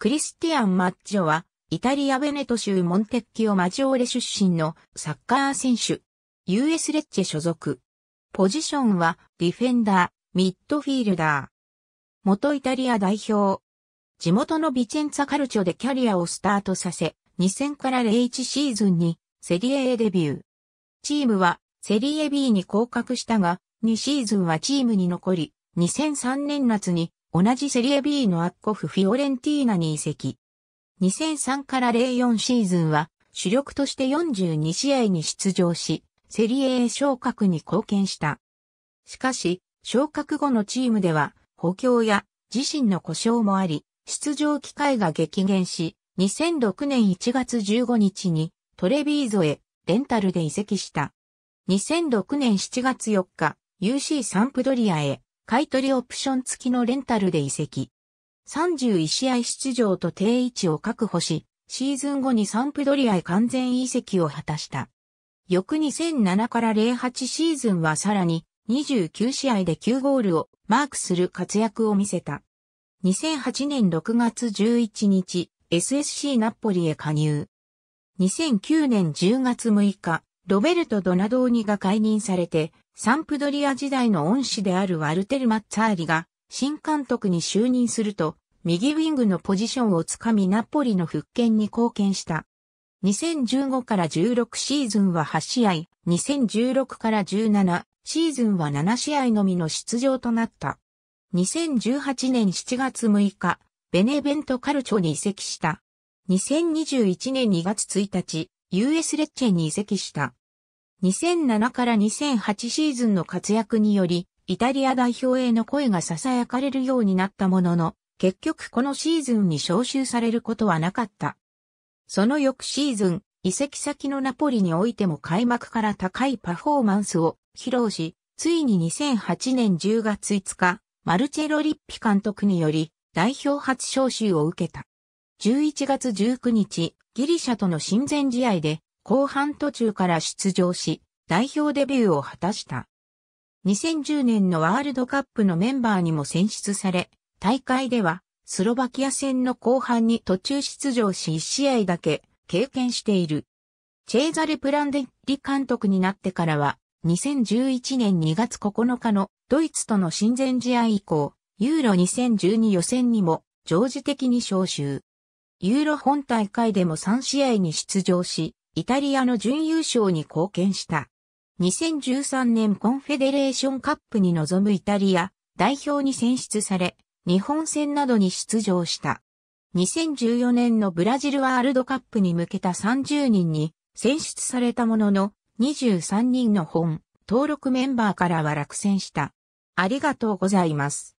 クリスティアン・マッジョは、イタリア・ベネト州モンテッキオ・マジオーレ出身のサッカー選手。US レッチェ所属。ポジションは、ディフェンダー、ミッドフィールダー。元イタリア代表。地元のビチェンツァカルチョでキャリアをスタートさせ、2000から01シーズンにセリエ A デビュー。チームはセリエ B に降格したが、2シーズンはチームに残り、2003年夏に同じセリエ B のアッコフフィオレンティーナに移籍。2003から04シーズンは主力として42試合に出場し、セリエ A 昇格に貢献した。しかし、昇格後のチームでは補強や自身の故障もあり、出場機会が激減し、2006年1月15日にトレビーゾへレンタルで移籍した。2006年7月4日、UC サンプドリアへ買取オプション付きのレンタルで移籍。31試合出場と定位置を確保し、シーズン後にサンプドリアへ完全移籍を果たした。翌2007から08シーズンはさらに29試合で9ゴールをマークする活躍を見せた。2008年6月11日、SSC ナポリへ加入。2009年10月6日、ロベルト・ドナドーニが解任されて、サンプドリア時代の恩師であるワルテル・マッツァーリが新監督に就任すると、右ウィングのポジションをつかみナポリの復権に貢献した。2015から16シーズンは8試合、2016から17シーズンは7試合のみの出場となった。2018年7月6日、ベネベントカルチョに移籍した。2021年2月1日、US レッチェに移籍した。2007から2008シーズンの活躍により、イタリア代表への声が囁かれるようになったものの、結局このシーズンに招集されることはなかった。その翌シーズン、移籍先のナポリにおいても開幕から高いパフォーマンスを披露し、ついに2008年10月5日、マルチェロ・リッピ監督により代表初招集を受けた。11月19日、ギリシャとの親善試合で後半途中から出場し、代表デビューを果たした。2010年のワールドカップのメンバーにも選出され、大会ではスロバキア戦の後半に途中出場し1試合だけ経験している。チェーザレ・プランデッリ監督になってからは、2011年2月9日のドイツとの親善試合以降、ユーロ2012予選にも常時的に招集。ユーロ本大会でも3試合に出場し、イタリアの準優勝に貢献した。2013年コンフェデレーションカップに臨むイタリア代表に選出され、日本戦などに出場した。2014年のブラジルワールドカップに向けた30人に選出されたものの23人の本登録メンバーからは落選した。ありがとうございます。